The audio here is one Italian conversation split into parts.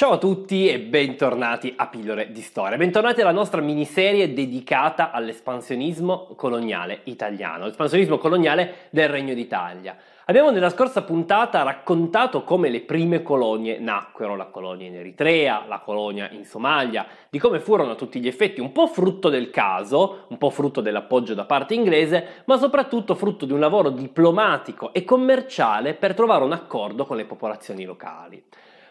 Ciao a tutti e bentornati a Pillole di Storia. Bentornati alla nostra miniserie dedicata all'espansionismo coloniale italiano, l'espansionismo coloniale del Regno d'Italia. Abbiamo nella scorsa puntata raccontato come le prime colonie nacquero, la colonia in Eritrea, la colonia in Somalia, di come furono a tutti gli effetti un po' frutto del caso, un po' frutto dell'appoggio da parte inglese, ma soprattutto frutto di un lavoro diplomatico e commerciale per trovare un accordo con le popolazioni locali.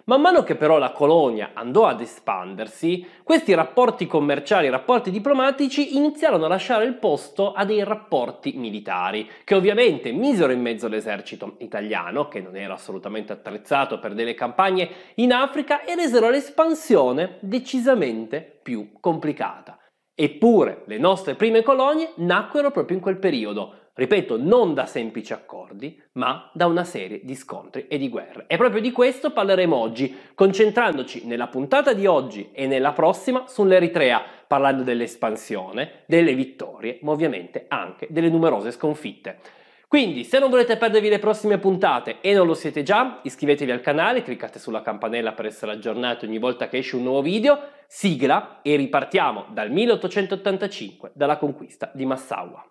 Man mano che però la colonia andò ad espandersi, questi rapporti commerciali e rapporti diplomatici iniziarono a lasciare il posto a dei rapporti militari, che ovviamente misero in mezzo l'esercito italiano, che non era assolutamente attrezzato per delle campagne in Africa, e resero l'espansione decisamente più complicata. Eppure le nostre prime colonie nacquero proprio in quel periodo, Ripeto, non da semplici accordi, ma da una serie di scontri e di guerre. E proprio di questo parleremo oggi, concentrandoci nella puntata di oggi e nella prossima sull'Eritrea, parlando dell'espansione, delle vittorie, ma ovviamente anche delle numerose sconfitte. Quindi, se non volete perdervi le prossime puntate e non lo siete già, iscrivetevi al canale, cliccate sulla campanella per essere aggiornati ogni volta che esce un nuovo video, sigla e ripartiamo dal 1885, dalla conquista di Massawa.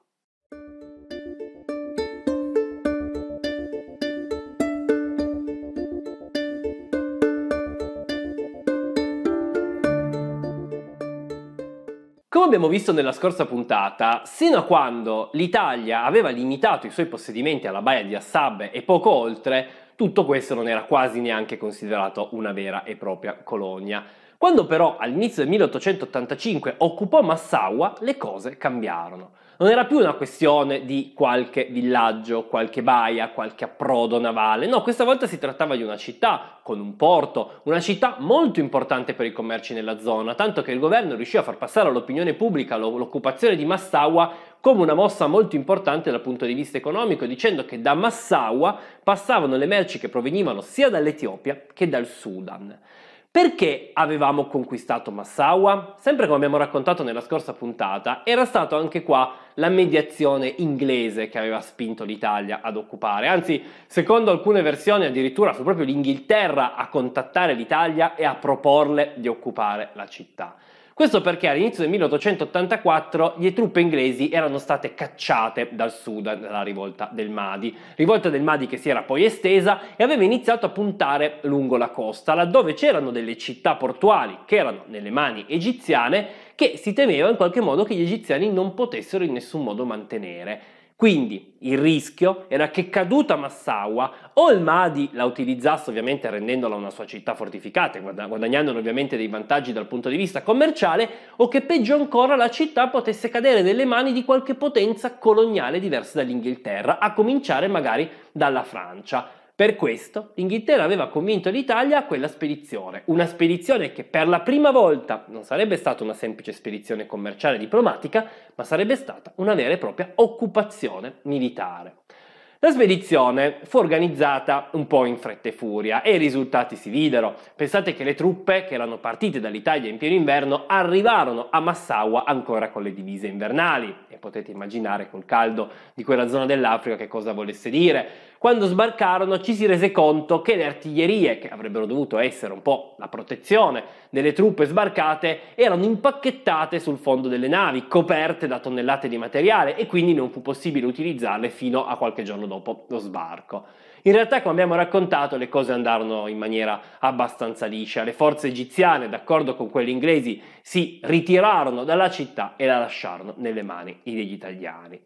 Come abbiamo visto nella scorsa puntata, sino a quando l'Italia aveva limitato i suoi possedimenti alla baia di Assab e poco oltre, tutto questo non era quasi neanche considerato una vera e propria colonia. Quando però all'inizio del 1885 occupò Massawa, le cose cambiarono non era più una questione di qualche villaggio, qualche baia, qualche approdo navale. No, questa volta si trattava di una città con un porto, una città molto importante per i commerci nella zona, tanto che il governo riuscì a far passare all'opinione pubblica l'occupazione di Massawa come una mossa molto importante dal punto di vista economico, dicendo che da Massawa passavano le merci che provenivano sia dall'Etiopia che dal Sudan. Perché avevamo conquistato Massawa? Sempre come abbiamo raccontato nella scorsa puntata, era stato anche qua la mediazione inglese che aveva spinto l'Italia ad occupare, anzi, secondo alcune versioni addirittura fu proprio l'Inghilterra a contattare l'Italia e a proporle di occupare la città. Questo perché all'inizio del 1884 le truppe inglesi erano state cacciate dal Sudan dalla rivolta del Mahdi, rivolta del Mahdi che si era poi estesa e aveva iniziato a puntare lungo la costa, laddove c'erano delle città portuali che erano nelle mani egiziane che si temeva in qualche modo che gli egiziani non potessero in nessun modo mantenere. Quindi il rischio era che caduta Massaua o il Mahdi la utilizzasse ovviamente rendendola una sua città fortificata, e guadagnandone ovviamente dei vantaggi dal punto di vista commerciale, o che peggio ancora la città potesse cadere nelle mani di qualche potenza coloniale diversa dall'Inghilterra, a cominciare magari dalla Francia. Per questo l'Inghilterra aveva convinto l'Italia a quella spedizione, una spedizione che per la prima volta non sarebbe stata una semplice spedizione commerciale e diplomatica, ma sarebbe stata una vera e propria occupazione militare. La spedizione fu organizzata un po' in fretta e furia e i risultati si videro. Pensate che le truppe che erano partite dall'Italia in pieno inverno arrivarono a Massawa ancora con le divise invernali e potete immaginare col caldo di quella zona dell'Africa che cosa volesse dire quando sbarcarono ci si rese conto che le artiglierie, che avrebbero dovuto essere un po' la protezione delle truppe sbarcate, erano impacchettate sul fondo delle navi, coperte da tonnellate di materiale e quindi non fu possibile utilizzarle fino a qualche giorno dopo lo sbarco. In realtà, come abbiamo raccontato, le cose andarono in maniera abbastanza liscia. Le forze egiziane, d'accordo con quelle inglesi, si ritirarono dalla città e la lasciarono nelle mani degli italiani.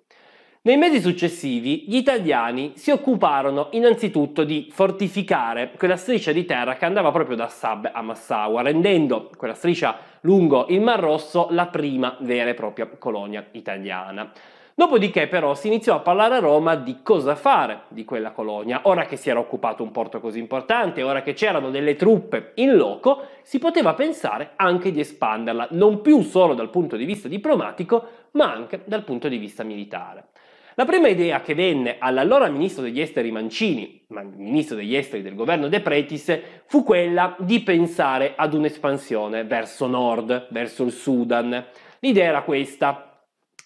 Nei mesi successivi gli italiani si occuparono innanzitutto di fortificare quella striscia di terra che andava proprio da Sab a Massawa, rendendo quella striscia lungo il Mar Rosso la prima vera e propria colonia italiana. Dopodiché però si iniziò a parlare a Roma di cosa fare di quella colonia. Ora che si era occupato un porto così importante, ora che c'erano delle truppe in loco, si poteva pensare anche di espanderla, non più solo dal punto di vista diplomatico, ma anche dal punto di vista militare. La prima idea che venne all'allora ministro degli esteri Mancini, ma ministro degli esteri del governo De Pretis, fu quella di pensare ad un'espansione verso nord, verso il Sudan. L'idea era questa.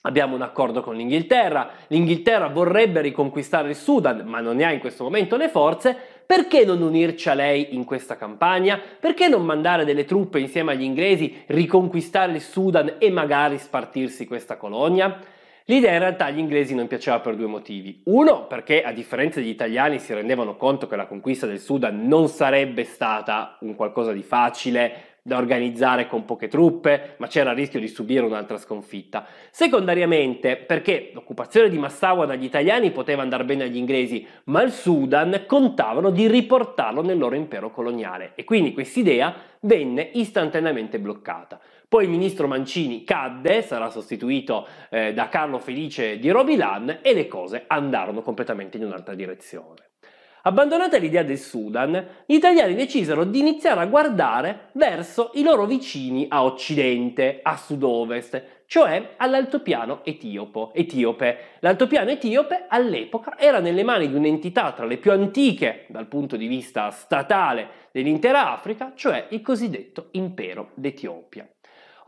Abbiamo un accordo con l'Inghilterra, l'Inghilterra vorrebbe riconquistare il Sudan, ma non ne ha in questo momento le forze, perché non unirci a lei in questa campagna? Perché non mandare delle truppe insieme agli inglesi, riconquistare il Sudan e magari spartirsi questa colonia? L'idea in realtà agli inglesi non piaceva per due motivi. Uno, perché a differenza degli italiani si rendevano conto che la conquista del Sudan non sarebbe stata un qualcosa di facile, da organizzare con poche truppe, ma c'era il rischio di subire un'altra sconfitta. Secondariamente, perché l'occupazione di Massawa dagli italiani poteva andare bene agli inglesi, ma il Sudan contavano di riportarlo nel loro impero coloniale e quindi quest'idea venne istantaneamente bloccata. Poi il ministro Mancini cadde, sarà sostituito eh, da Carlo Felice di Robilan e le cose andarono completamente in un'altra direzione. Abbandonata l'idea del Sudan, gli italiani decisero di iniziare a guardare verso i loro vicini a occidente, a sud-ovest, cioè all'altopiano etiopo, etiope. L'altopiano etiope all'epoca era nelle mani di un'entità tra le più antiche dal punto di vista statale dell'intera Africa, cioè il cosiddetto impero d'Etiopia.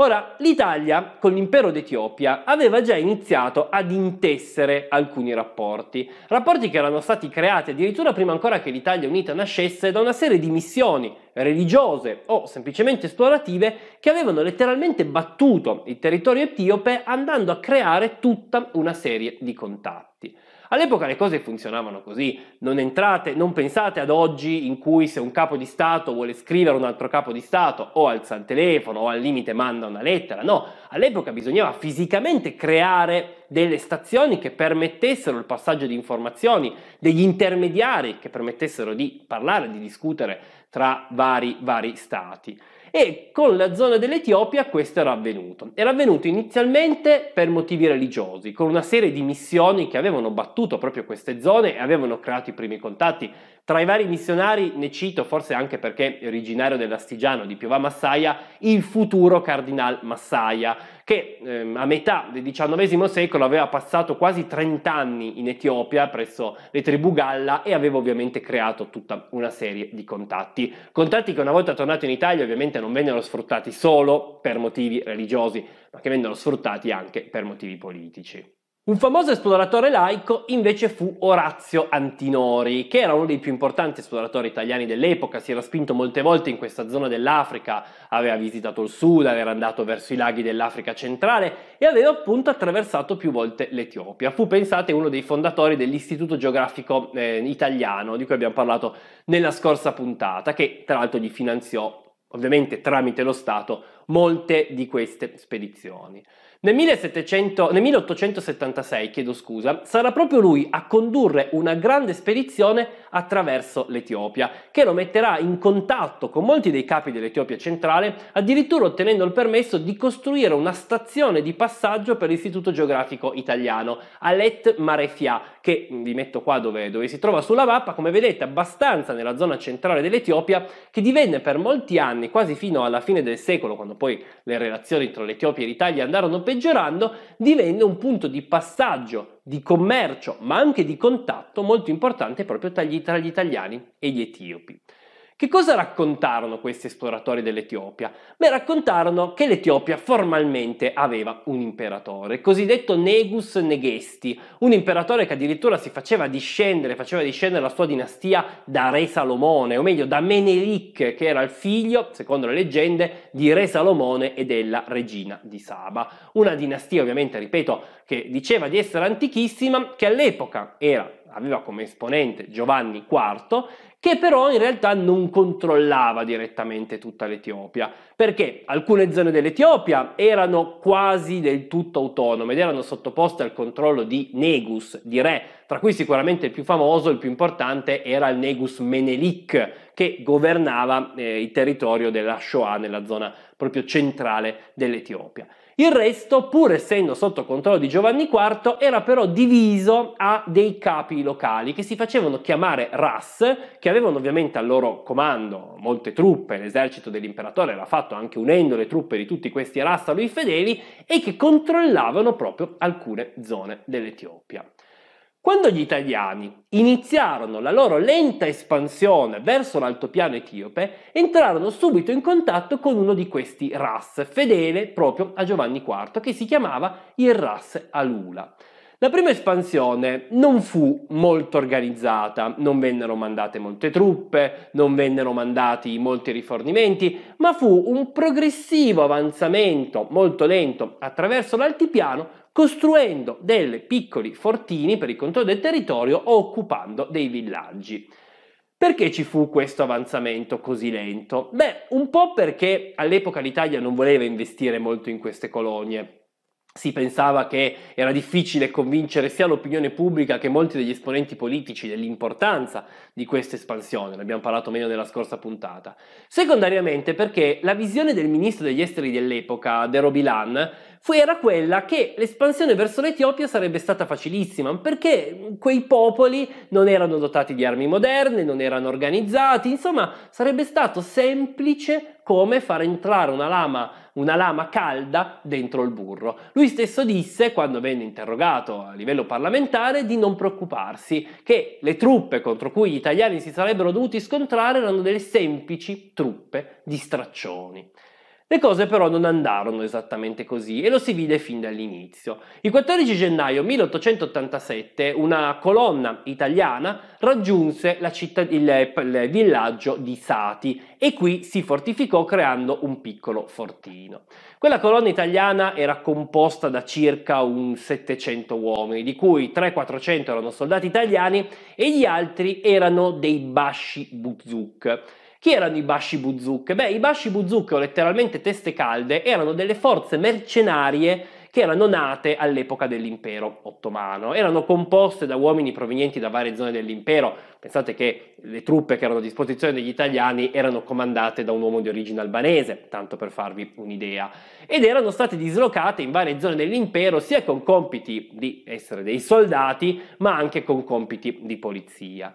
Ora, l'Italia con l'impero d'Etiopia aveva già iniziato ad intessere alcuni rapporti, rapporti che erano stati creati addirittura prima ancora che l'Italia unita nascesse da una serie di missioni religiose o semplicemente esplorative che avevano letteralmente battuto il territorio etiope andando a creare tutta una serie di contatti. All'epoca le cose funzionavano così, non entrate, non pensate ad oggi in cui se un capo di Stato vuole scrivere un altro capo di Stato o alza il telefono o al limite manda una lettera, no, all'epoca bisognava fisicamente creare delle stazioni che permettessero il passaggio di informazioni, degli intermediari che permettessero di parlare, di discutere tra vari, vari stati. E con la zona dell'Etiopia questo era avvenuto. Era avvenuto inizialmente per motivi religiosi, con una serie di missioni che avevano battuto proprio queste zone e avevano creato i primi contatti tra i vari missionari ne cito, forse anche perché è originario dell'Astigiano di Piova Massaia, il futuro cardinal Massaia, che ehm, a metà del XIX secolo aveva passato quasi 30 anni in Etiopia presso le tribù Galla e aveva ovviamente creato tutta una serie di contatti. Contatti che una volta tornato in Italia ovviamente non vennero sfruttati solo per motivi religiosi, ma che vennero sfruttati anche per motivi politici. Un famoso esploratore laico invece fu Orazio Antinori, che era uno dei più importanti esploratori italiani dell'epoca, si era spinto molte volte in questa zona dell'Africa, aveva visitato il Sud, era andato verso i laghi dell'Africa centrale e aveva appunto attraversato più volte l'Etiopia. Fu, pensate, uno dei fondatori dell'Istituto Geografico eh, Italiano, di cui abbiamo parlato nella scorsa puntata, che tra l'altro gli finanziò, ovviamente tramite lo Stato, molte di queste spedizioni. Nel, 1700, nel 1876, chiedo scusa, sarà proprio lui a condurre una grande spedizione attraverso l'Etiopia, che lo metterà in contatto con molti dei capi dell'Etiopia centrale, addirittura ottenendo il permesso di costruire una stazione di passaggio per l'Istituto Geografico Italiano, Alet Marefia, che vi metto qua dove, dove si trova sulla mappa, come vedete abbastanza nella zona centrale dell'Etiopia, che divenne per molti anni, quasi fino alla fine del secolo, quando poi le relazioni tra l'Etiopia e l'Italia andarono peggiorando, divenne un punto di passaggio di commercio, ma anche di contatto molto importante proprio tra gli, tra gli italiani e gli etiopi. Che cosa raccontarono questi esploratori dell'Etiopia? Beh, raccontarono che l'Etiopia formalmente aveva un imperatore, il cosiddetto Negus Negesti, un imperatore che addirittura si faceva discendere, faceva discendere la sua dinastia da re Salomone, o meglio da Menelik, che era il figlio, secondo le leggende, di re Salomone e della regina di Saba. Una dinastia, ovviamente, ripeto, che diceva di essere antichissima, che all'epoca era aveva come esponente Giovanni IV che però in realtà non controllava direttamente tutta l'Etiopia, perché alcune zone dell'Etiopia erano quasi del tutto autonome ed erano sottoposte al controllo di negus, di re, tra cui sicuramente il più famoso, il più importante era il negus Menelik, che governava eh, il territorio della Shoah nella zona proprio centrale dell'Etiopia. Il resto, pur essendo sotto controllo di Giovanni IV, era però diviso a dei capi locali che si facevano chiamare ras, che che avevano ovviamente al loro comando molte truppe, l'esercito dell'imperatore era fatto anche unendo le truppe di tutti questi rasta a lui fedeli e che controllavano proprio alcune zone dell'Etiopia. Quando gli italiani iniziarono la loro lenta espansione verso l'altopiano etiope, entrarono subito in contatto con uno di questi ras, fedele proprio a Giovanni IV, che si chiamava il ras Alula. La prima espansione non fu molto organizzata, non vennero mandate molte truppe, non vennero mandati molti rifornimenti, ma fu un progressivo avanzamento molto lento attraverso l'altipiano costruendo delle piccoli fortini per il controllo del territorio o occupando dei villaggi. Perché ci fu questo avanzamento così lento? Beh, un po' perché all'epoca l'Italia non voleva investire molto in queste colonie, si pensava che era difficile convincere sia l'opinione pubblica che molti degli esponenti politici dell'importanza di questa espansione, ne abbiamo parlato meglio nella scorsa puntata. Secondariamente perché la visione del ministro degli esteri dell'epoca, De Robilan, fu, era quella che l'espansione verso l'Etiopia sarebbe stata facilissima, perché quei popoli non erano dotati di armi moderne, non erano organizzati, insomma sarebbe stato semplice come far entrare una lama una lama calda dentro il burro. Lui stesso disse, quando venne interrogato a livello parlamentare, di non preoccuparsi, che le truppe contro cui gli italiani si sarebbero dovuti scontrare erano delle semplici truppe di straccioni. Le cose però non andarono esattamente così e lo si vide fin dall'inizio. Il 14 gennaio 1887 una colonna italiana raggiunse città, il, il villaggio di Sati e qui si fortificò creando un piccolo fortino. Quella colonna italiana era composta da circa un 700 uomini, di cui 300-400 erano soldati italiani e gli altri erano dei basci buzuk. Chi erano i Bashi Buzuk? Beh, i Bashi Buzuk, o letteralmente teste calde, erano delle forze mercenarie che erano nate all'epoca dell'impero ottomano. Erano composte da uomini provenienti da varie zone dell'impero. Pensate che le truppe che erano a disposizione degli italiani erano comandate da un uomo di origine albanese, tanto per farvi un'idea, ed erano state dislocate in varie zone dell'impero sia con compiti di essere dei soldati, ma anche con compiti di polizia.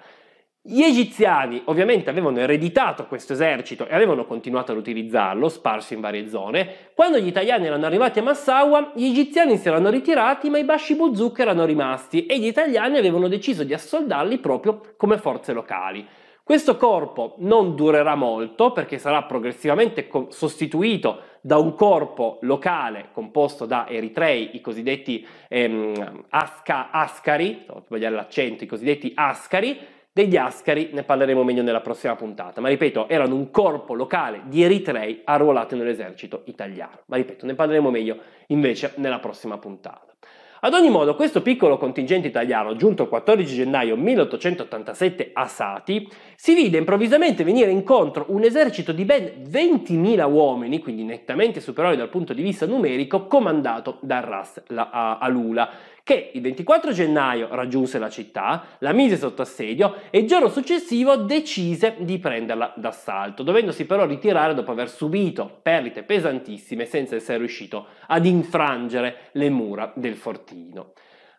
Gli egiziani ovviamente avevano ereditato questo esercito e avevano continuato ad utilizzarlo, sparso in varie zone. Quando gli italiani erano arrivati a Massawa, gli egiziani si erano ritirati, ma i basci Bashibuzuk erano rimasti e gli italiani avevano deciso di assoldarli proprio come forze locali. Questo corpo non durerà molto perché sarà progressivamente sostituito da un corpo locale composto da eritrei, i cosiddetti ehm, asca, ascari, l'accento, i cosiddetti ascari, degli Ascari ne parleremo meglio nella prossima puntata, ma ripeto, erano un corpo locale di eritrei arruolati nell'esercito italiano. Ma ripeto, ne parleremo meglio invece nella prossima puntata. Ad ogni modo, questo piccolo contingente italiano, giunto il 14 gennaio 1887 a Sati, si vide improvvisamente venire incontro un esercito di ben 20.000 uomini, quindi nettamente superiori dal punto di vista numerico, comandato da Ras Alula che il 24 gennaio raggiunse la città, la mise sotto assedio e il giorno successivo decise di prenderla d'assalto, dovendosi però ritirare dopo aver subito perdite pesantissime senza essere riuscito ad infrangere le mura del fortino.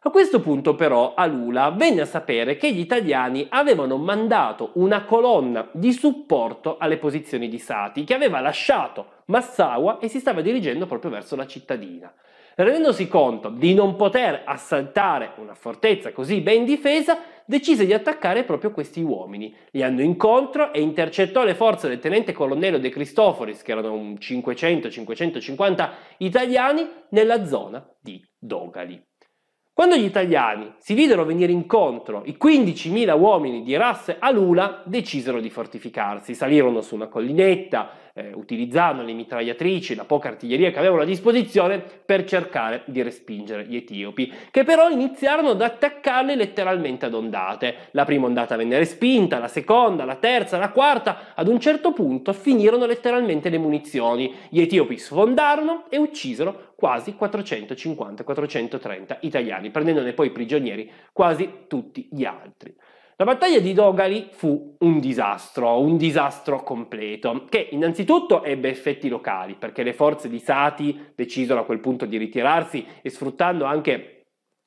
A questo punto però Alula venne a sapere che gli italiani avevano mandato una colonna di supporto alle posizioni di Sati, che aveva lasciato Massaua e si stava dirigendo proprio verso la cittadina. Rendendosi conto di non poter assaltare una fortezza così ben difesa, decise di attaccare proprio questi uomini. Li andò incontro e intercettò le forze del tenente colonnello De Cristoforis, che erano 500-550 italiani, nella zona di Dogali. Quando gli italiani si videro venire incontro i 15.000 uomini di Ras Alula, decisero di fortificarsi, salirono su una collinetta, eh, utilizzando le mitragliatrici, la poca artiglieria che avevano a disposizione per cercare di respingere gli etiopi, che però iniziarono ad attaccarli letteralmente ad ondate. La prima ondata venne respinta, la seconda, la terza, la quarta, ad un certo punto finirono letteralmente le munizioni. Gli etiopi sfondarono e uccisero quasi 450-430 italiani, prendendone poi prigionieri quasi tutti gli altri. La battaglia di Dogali fu un disastro, un disastro completo, che innanzitutto ebbe effetti locali, perché le forze di Sati decisero a quel punto di ritirarsi e sfruttando anche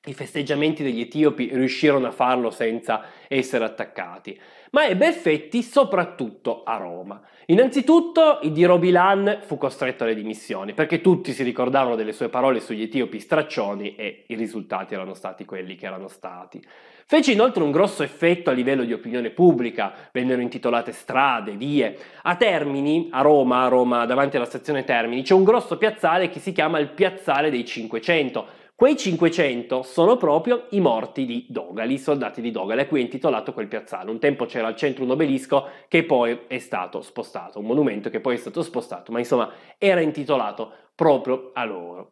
i festeggiamenti degli etiopi riuscirono a farlo senza essere attaccati, ma ebbe effetti soprattutto a Roma. Innanzitutto il di Robilan fu costretto alle dimissioni perché tutti si ricordavano delle sue parole sugli etiopi straccioni e i risultati erano stati quelli che erano stati. Fece inoltre un grosso effetto a livello di opinione pubblica, vennero intitolate strade, vie. A Termini, a Roma, a Roma davanti alla stazione Termini, c'è un grosso piazzale che si chiama il Piazzale dei 500. Quei 500 sono proprio i morti di Dogali, i soldati di Dogali, a cui è intitolato quel piazzale. Un tempo c'era al centro un obelisco che poi è stato spostato, un monumento che poi è stato spostato, ma insomma era intitolato proprio a loro.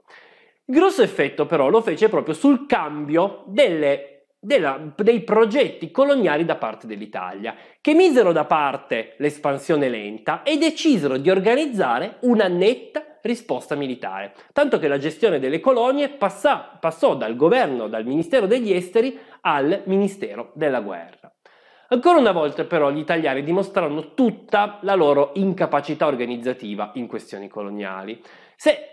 grosso effetto però lo fece proprio sul cambio delle della, dei progetti coloniali da parte dell'Italia, che misero da parte l'espansione lenta e decisero di organizzare una netta risposta militare, tanto che la gestione delle colonie passa, passò dal governo, dal Ministero degli Esteri al Ministero della Guerra. Ancora una volta però gli italiani dimostrarono tutta la loro incapacità organizzativa in questioni coloniali. Se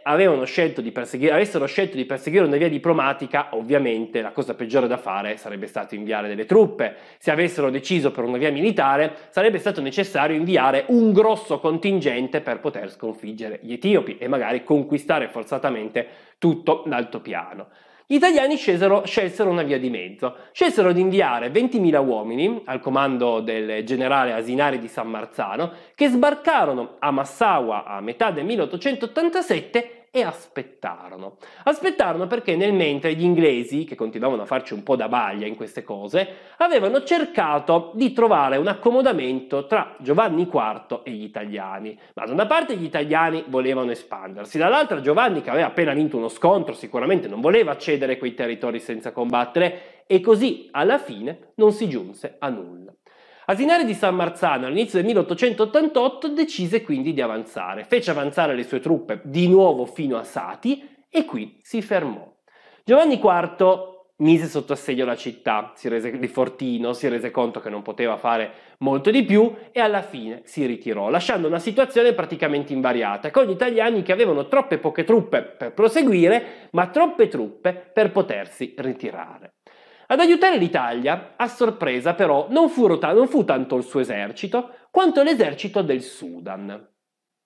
scelto avessero scelto di perseguire una via diplomatica, ovviamente la cosa peggiore da fare sarebbe stato inviare delle truppe. Se avessero deciso per una via militare, sarebbe stato necessario inviare un grosso contingente per poter sconfiggere gli etiopi e magari conquistare forzatamente tutto l'altopiano. Gli italiani scesero, scelsero una via di mezzo, scelsero di inviare 20.000 uomini al comando del generale Asinari di San Marzano, che sbarcarono a Massawa a metà del 1887 e aspettarono. Aspettarono perché nel mentre gli inglesi, che continuavano a farci un po' da baglia in queste cose, avevano cercato di trovare un accomodamento tra Giovanni IV e gli italiani. Ma da una parte gli italiani volevano espandersi, dall'altra Giovanni, che aveva appena vinto uno scontro, sicuramente non voleva cedere quei territori senza combattere, e così alla fine non si giunse a nulla. Asinari di San Marzano all'inizio del 1888 decise quindi di avanzare, fece avanzare le sue truppe di nuovo fino a Sati e qui si fermò. Giovanni IV mise sotto assedio la città si rese, di Fortino, si rese conto che non poteva fare molto di più e alla fine si ritirò, lasciando una situazione praticamente invariata, con gli italiani che avevano troppe poche truppe per proseguire, ma troppe truppe per potersi ritirare. Ad aiutare l'Italia, a sorpresa però, non fu, non fu tanto il suo esercito, quanto l'esercito del Sudan.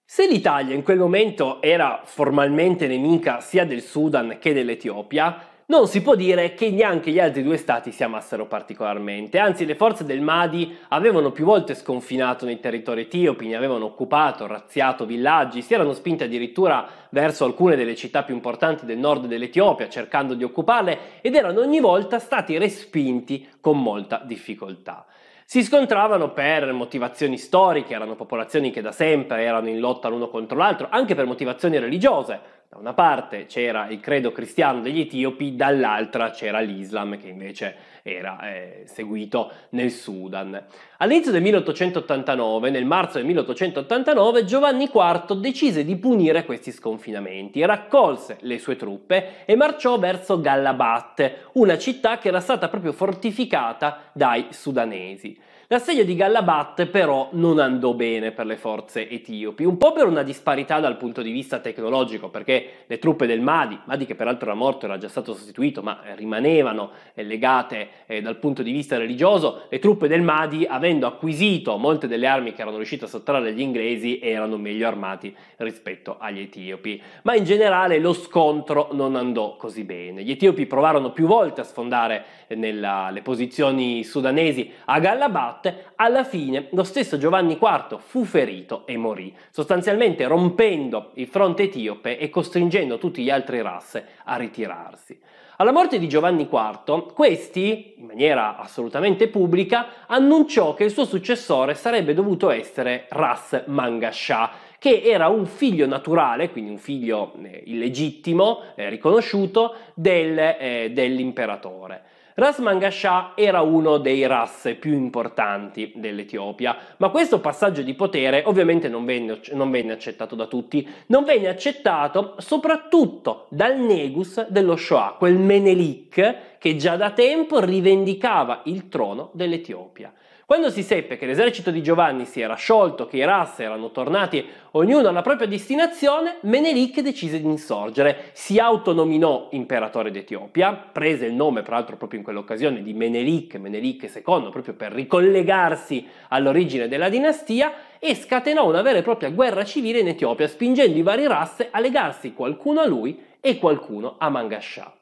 Se l'Italia in quel momento era formalmente nemica sia del Sudan che dell'Etiopia, non si può dire che neanche gli altri due stati si amassero particolarmente, anzi le forze del Mahdi avevano più volte sconfinato nei territori etiopi, ne avevano occupato, razziato villaggi, si erano spinte addirittura verso alcune delle città più importanti del nord dell'Etiopia cercando di occuparle ed erano ogni volta stati respinti con molta difficoltà. Si scontravano per motivazioni storiche, erano popolazioni che da sempre erano in lotta l'uno contro l'altro, anche per motivazioni religiose da una parte c'era il credo cristiano degli etiopi, dall'altra c'era l'Islam che invece era eh, seguito nel Sudan. All'inizio del 1889, nel marzo del 1889, Giovanni IV decise di punire questi sconfinamenti, raccolse le sue truppe e marciò verso Gallabat, una città che era stata proprio fortificata dai sudanesi. L'assedio di Gallabat però non andò bene per le forze etiopi, un po' per una disparità dal punto di vista tecnologico, perché le truppe del Mahdi, Mahdi che peraltro era morto, era già stato sostituito, ma eh, rimanevano eh, legate eh, dal punto di vista religioso, le truppe del Mahdi, avendo acquisito molte delle armi che erano riuscite a sottrarre agli inglesi, erano meglio armati rispetto agli etiopi. Ma in generale lo scontro non andò così bene. Gli etiopi provarono più volte a sfondare eh, nella, le posizioni sudanesi a Gallabat, combatte, alla fine lo stesso Giovanni IV fu ferito e morì, sostanzialmente rompendo il fronte etiope e costringendo tutti gli altri rasse a ritirarsi. Alla morte di Giovanni IV, questi, in maniera assolutamente pubblica, annunciò che il suo successore sarebbe dovuto essere Ras Mangascià, che era un figlio naturale, quindi un figlio eh, illegittimo, eh, riconosciuto, del, eh, dell'imperatore. Ras Shah era uno dei ras più importanti dell'Etiopia, ma questo passaggio di potere ovviamente non venne, non venne accettato da tutti, non venne accettato soprattutto dal Negus dello Shoah, quel Menelik che già da tempo rivendicava il trono dell'Etiopia. Quando si seppe che l'esercito di Giovanni si era sciolto, che i Ras erano tornati ognuno alla propria destinazione, Menelik decise di insorgere, si autonominò imperatore d'Etiopia, prese il nome peraltro proprio in quell'occasione di Menelik, Menelik II, proprio per ricollegarsi all'origine della dinastia, e scatenò una vera e propria guerra civile in Etiopia, spingendo i vari Ras a legarsi qualcuno a lui e qualcuno a Mangascià.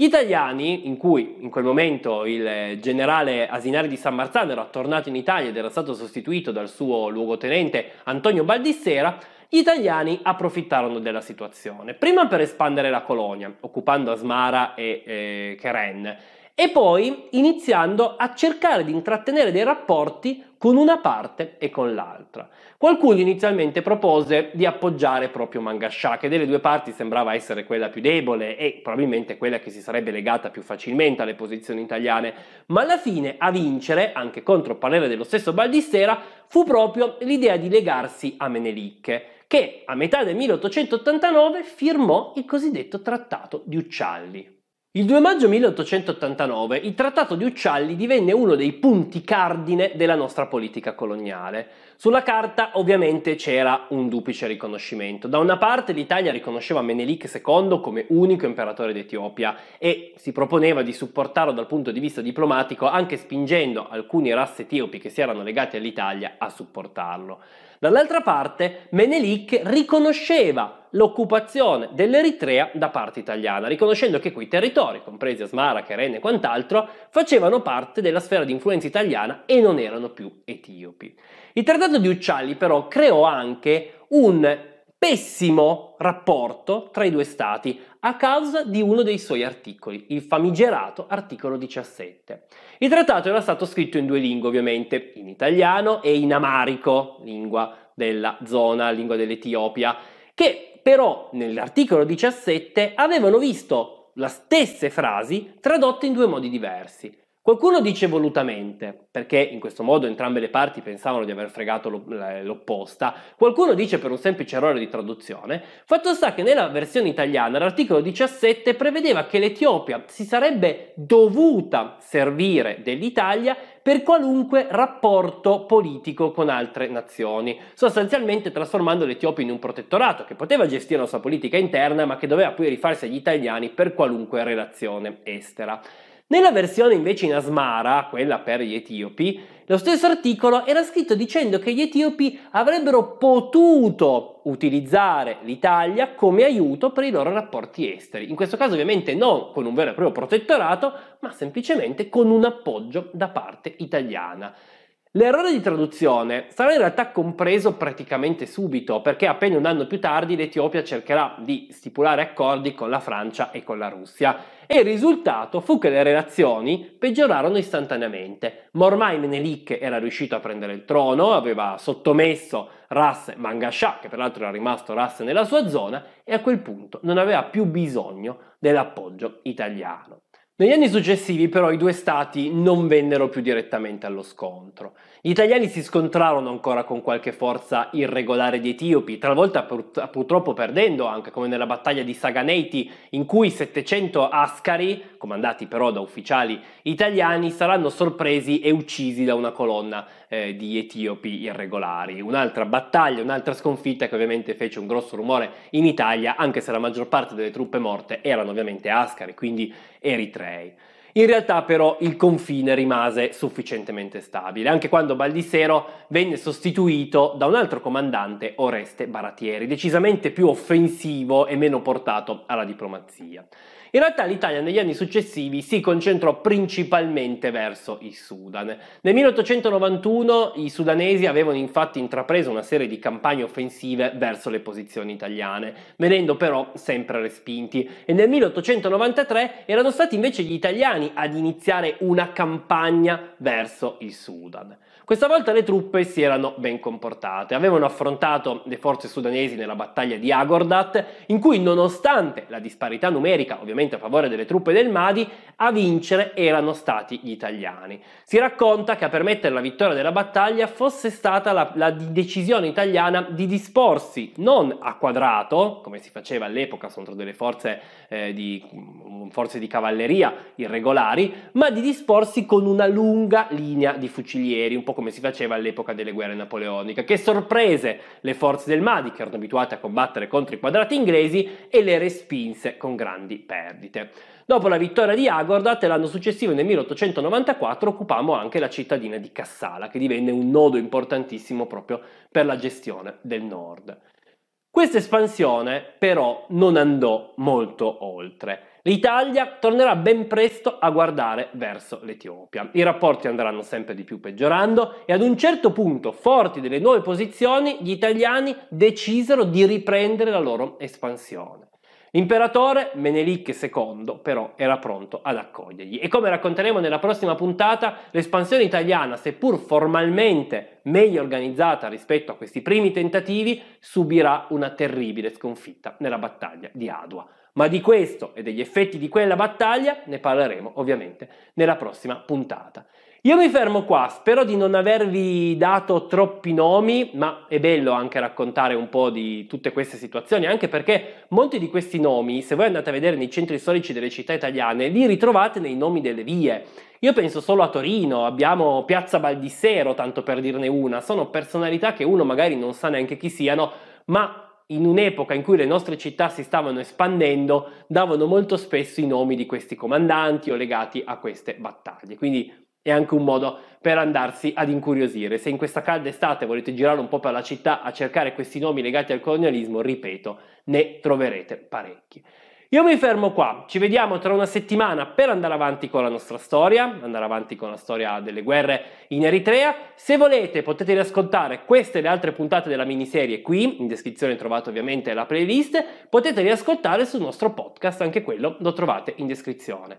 Gli italiani, in cui in quel momento il eh, generale Asinari di San Marzano era tornato in Italia ed era stato sostituito dal suo luogotenente Antonio Baldissera, gli italiani approfittarono della situazione, prima per espandere la colonia, occupando Asmara e eh, Keren, e poi iniziando a cercare di intrattenere dei rapporti con una parte e con l'altra. Qualcuno inizialmente propose di appoggiare proprio Mangasha, che delle due parti sembrava essere quella più debole e probabilmente quella che si sarebbe legata più facilmente alle posizioni italiane, ma alla fine a vincere, anche contro il parere dello stesso Baldissera, fu proprio l'idea di legarsi a Menelicche, che a metà del 1889 firmò il cosiddetto Trattato di Uccialli. Il 2 maggio 1889 il Trattato di Uccialli divenne uno dei punti cardine della nostra politica coloniale. Sulla carta ovviamente c'era un duplice riconoscimento. Da una parte l'Italia riconosceva Menelik II come unico imperatore d'Etiopia e si proponeva di supportarlo dal punto di vista diplomatico anche spingendo alcuni ras etiopi che si erano legati all'Italia a supportarlo. Dall'altra parte Menelik riconosceva l'occupazione dell'Eritrea da parte italiana, riconoscendo che quei territori, compresi Asmara, Keren e quant'altro, facevano parte della sfera di influenza italiana e non erano più etiopi. I mercato di uccelli però creò anche un pessimo rapporto tra i due stati a causa di uno dei suoi articoli, il famigerato articolo 17. Il trattato era stato scritto in due lingue ovviamente, in italiano e in amarico, lingua della zona, lingua dell'Etiopia, che però nell'articolo 17 avevano visto le stesse frasi tradotte in due modi diversi. Qualcuno dice volutamente, perché in questo modo entrambe le parti pensavano di aver fregato l'opposta, qualcuno dice per un semplice errore di traduzione, fatto sta che nella versione italiana l'articolo 17 prevedeva che l'Etiopia si sarebbe dovuta servire dell'Italia per qualunque rapporto politico con altre nazioni, sostanzialmente trasformando l'Etiopia in un protettorato che poteva gestire la sua politica interna ma che doveva poi rifarsi agli italiani per qualunque relazione estera. Nella versione invece in Asmara, quella per gli etiopi, lo stesso articolo era scritto dicendo che gli etiopi avrebbero potuto utilizzare l'Italia come aiuto per i loro rapporti esteri. In questo caso ovviamente non con un vero e proprio protettorato, ma semplicemente con un appoggio da parte italiana. L'errore di traduzione sarà in realtà compreso praticamente subito, perché appena un anno più tardi l'Etiopia cercherà di stipulare accordi con la Francia e con la Russia. E il risultato fu che le relazioni peggiorarono istantaneamente. ma ormai Menelik era riuscito a prendere il trono, aveva sottomesso Ras Mangascià, che peraltro era rimasto Ras nella sua zona, e a quel punto non aveva più bisogno dell'appoggio italiano. Negli anni successivi però i due stati non vennero più direttamente allo scontro gli italiani si scontrarono ancora con qualche forza irregolare di etiopi, talvolta pur- purtroppo perdendo anche come nella battaglia di Saganeiti in cui 700 ascari, comandati però da ufficiali italiani, saranno sorpresi e uccisi da una colonna eh, di etiopi irregolari. Un'altra battaglia, un'altra sconfitta che ovviamente fece un grosso rumore in Italia, anche se la maggior parte delle truppe morte erano ovviamente ascari, quindi eritrei. In realtà però il confine rimase sufficientemente stabile, anche quando Baldissero venne sostituito da un altro comandante, Oreste Baratieri, decisamente più offensivo e meno portato alla diplomazia. In realtà l'Italia negli anni successivi si concentrò principalmente verso il Sudan. Nel 1891 i sudanesi avevano infatti intrapreso una serie di campagne offensive verso le posizioni italiane, venendo però sempre respinti e nel 1893 erano stati invece gli italiani ad iniziare una campagna verso il Sudan. Questa volta le truppe si erano ben comportate, avevano affrontato le forze sudanesi nella battaglia di Agordat, in cui nonostante la disparità numerica ovviamente ovviamente a favore delle truppe del Madi, a vincere erano stati gli italiani. Si racconta che a permettere la vittoria della battaglia fosse stata la, la decisione italiana di disporsi non a quadrato, come si faceva all'epoca, contro delle forze, eh, di, mm, forze di cavalleria irregolari, ma di disporsi con una lunga linea di fucilieri, un po' come si faceva all'epoca delle guerre napoleoniche, che sorprese le forze del Madi, che erano abituate a combattere contro i quadrati inglesi, e le respinse con grandi perdite perdite. Dopo la vittoria di Agordat, l'anno successivo, nel 1894, occupammo anche la cittadina di Kassala, che divenne un nodo importantissimo proprio per la gestione del nord. Questa espansione però non andò molto oltre. L'Italia tornerà ben presto a guardare verso l'Etiopia. I rapporti andranno sempre di più peggiorando e ad un certo punto, forti delle nuove posizioni, gli italiani decisero di riprendere la loro espansione. L'imperatore Menelik II però era pronto ad accogliergli e come racconteremo nella prossima puntata l'espansione italiana, seppur formalmente meglio organizzata rispetto a questi primi tentativi, subirà una terribile sconfitta nella battaglia di Adua. Ma di questo e degli effetti di quella battaglia ne parleremo ovviamente nella prossima puntata. Io mi fermo qua, spero di non avervi dato troppi nomi, ma è bello anche raccontare un po' di tutte queste situazioni, anche perché molti di questi nomi, se voi andate a vedere nei centri storici delle città italiane, li ritrovate nei nomi delle vie. Io penso solo a Torino, abbiamo Piazza Baldissero, tanto per dirne una, sono personalità che uno magari non sa neanche chi siano, ma in un'epoca in cui le nostre città si stavano espandendo, davano molto spesso i nomi di questi comandanti o legati a queste battaglie. Quindi è anche un modo per andarsi ad incuriosire. Se in questa calda estate volete girare un po' per la città a cercare questi nomi legati al colonialismo, ripeto, ne troverete parecchi. Io mi fermo qua, ci vediamo tra una settimana per andare avanti con la nostra storia, andare avanti con la storia delle guerre in Eritrea. Se volete potete riascoltare queste e le altre puntate della miniserie qui, in descrizione trovate ovviamente la playlist, potete riascoltare sul nostro podcast, anche quello lo trovate in descrizione.